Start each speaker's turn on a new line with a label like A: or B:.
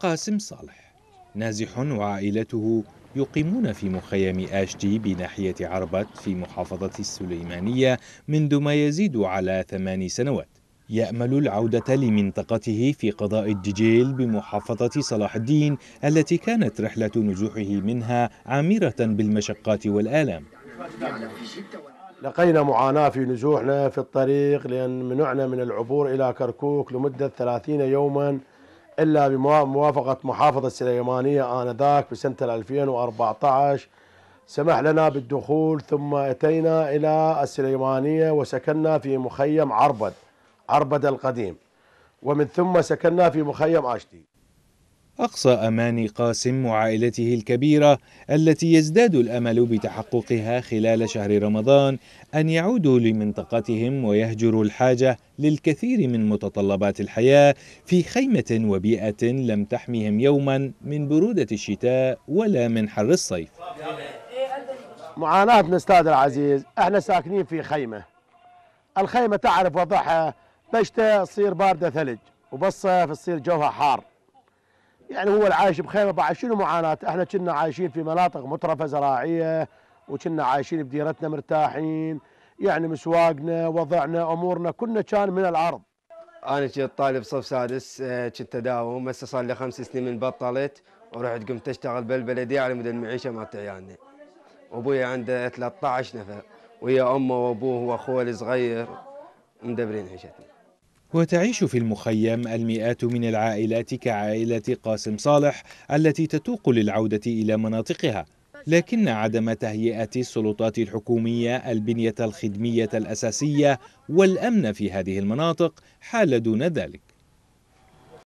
A: قاسم صالح نازح وعائلته يقيمون في مخيم آشتي بناحية عربت في محافظة السليمانية منذ ما يزيد على ثمان سنوات يأمل العودة لمنطقته في قضاء الدجيل بمحافظة صلاح الدين التي كانت رحلة نزوحه منها عامرة بالمشقات والآلام لقينا معاناة
B: في نزوحنا في الطريق لأن منعنا من العبور إلى كركوك لمدة 30 يوما إلا بموافقة محافظة السليمانية آنذاك بسنة 2014 سمح لنا بالدخول ثم أتينا إلى السليمانية وسكننا في مخيم عربد عربد القديم ومن ثم سكننا في مخيم آشتي
A: أقصى أمان قاسم وعائلته الكبيرة التي يزداد الأمل بتحققها خلال شهر رمضان أن يعودوا لمنطقتهم ويهجروا الحاجة للكثير من متطلبات الحياة في خيمة وبيئة لم تحمهم يوما من برودة الشتاء ولا من حر الصيف معاناتنا استاذ العزيز احنا ساكنين في خيمة
B: الخيمة تعرف وضعها بشتاء تصير باردة ثلج وبالصيف تصير جوها حار يعني هو عايش بخيمه بعد شنو معاناته احنا كنا عايشين في مناطق مترفه زراعيه وكنا عايشين بديرتنا مرتاحين يعني مسواقنا وضعنا امورنا كنا كان من العرض
C: انا كنت طالب صف سادس آه، كنت اداوم هسه صار لي خمس سنين من بطلت ورحت قمت اشتغل بالبلديه على مود المعيشه مالت عيالنا يعني. ابوي عنده 13 نفر ويا امه وابوه واخوه الصغير مدبرين عيشتنا
A: وتعيش في المخيم المئات من العائلات كعائلة قاسم صالح التي تتوق للعودة إلى مناطقها لكن عدم تهيئة السلطات الحكومية البنية الخدمية الأساسية والأمن في هذه المناطق حال دون ذلك